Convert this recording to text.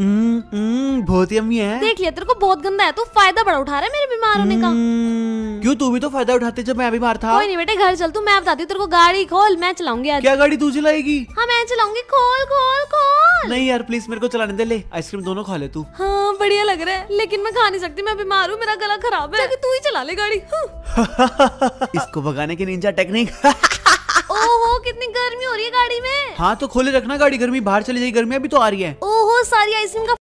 हम्म, हम्म, बहुत ही अम्मी है देख लिया तेरे को बहुत गंदा है तू फायदा बड़ा उठा रहा है मेरे बीमार होने का हम्म, क्यों तू भी तो फायदा उठाती जब मैं बीमार था कोई नहीं बेटे घर चल तू मैं बताती हूँ तेरे को गाड़ी खोल मैं चलाऊंगी क्या गाड़ी तू चलाएगी हाँ मैं चलाऊंगी खोल खोल खोल नहीं यार प्लीज मेरे को चलाने दे ले आइसक्रीम दोनों खा ले तू हाँ बढ़िया लग रहा है लेकिन मैं खा नहीं सकती मैं बीमार हूँ मेरा गला खराब है तू ही चला ले गाड़ी इसको भगाने की निंजा टेक्निक ओहो कितनी गर्मी हो रही है गाड़ी में हाँ तो खोले रखना गाड़ी गर्मी बाहर चली जाएगी गर्मी अभी तो आ रही है ओ बहुत सारी आइसक्रीम का